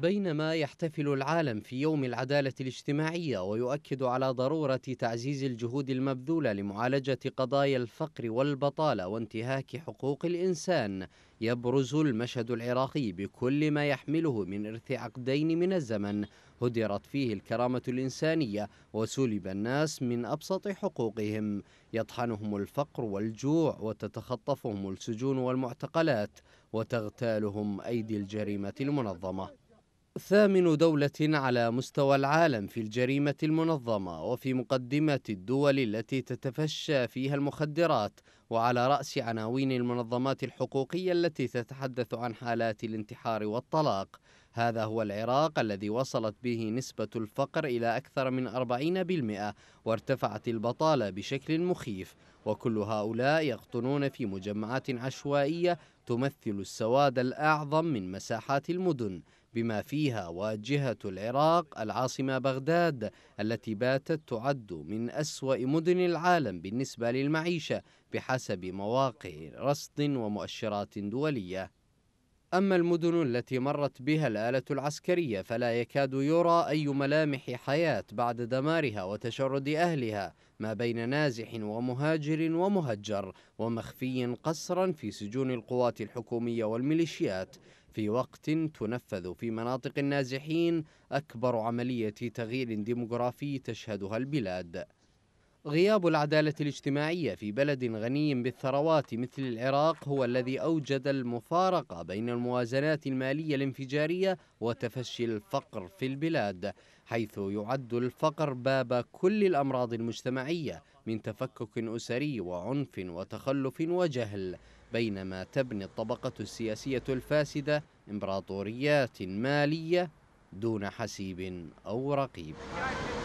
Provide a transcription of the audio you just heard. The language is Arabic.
بينما يحتفل العالم في يوم العدالة الاجتماعية ويؤكد على ضرورة تعزيز الجهود المبذولة لمعالجة قضايا الفقر والبطالة وانتهاك حقوق الإنسان يبرز المشهد العراقي بكل ما يحمله من إرث عقدين من الزمن هدرت فيه الكرامة الإنسانية وسلب الناس من أبسط حقوقهم يطحنهم الفقر والجوع وتتخطفهم السجون والمعتقلات وتغتالهم أيدي الجريمة المنظمة ثامن دولة على مستوى العالم في الجريمة المنظمة وفي مقدمة الدول التي تتفشى فيها المخدرات وعلى رأس عناوين المنظمات الحقوقية التي تتحدث عن حالات الانتحار والطلاق هذا هو العراق الذي وصلت به نسبة الفقر إلى أكثر من 40% وارتفعت البطالة بشكل مخيف وكل هؤلاء يقطنون في مجمعات عشوائية تمثل السواد الأعظم من مساحات المدن بما فيها واجهة العراق العاصمة بغداد التي باتت تعد من أسوأ مدن العالم بالنسبة للمعيشة بحسب مواقع رصد ومؤشرات دولية أما المدن التي مرت بها الآلة العسكرية فلا يكاد يرى أي ملامح حياة بعد دمارها وتشرد أهلها ما بين نازح ومهاجر ومهجر ومخفي قسرا في سجون القوات الحكومية والميليشيات في وقت تنفذ في مناطق النازحين أكبر عملية تغيير ديمغرافي تشهدها البلاد غياب العدالة الاجتماعية في بلد غني بالثروات مثل العراق هو الذي أوجد المفارقة بين الموازنات المالية الانفجارية وتفشي الفقر في البلاد حيث يعد الفقر باب كل الأمراض المجتمعية من تفكك أسري وعنف وتخلف وجهل بينما تبني الطبقة السياسية الفاسدة إمبراطوريات مالية دون حسيب أو رقيب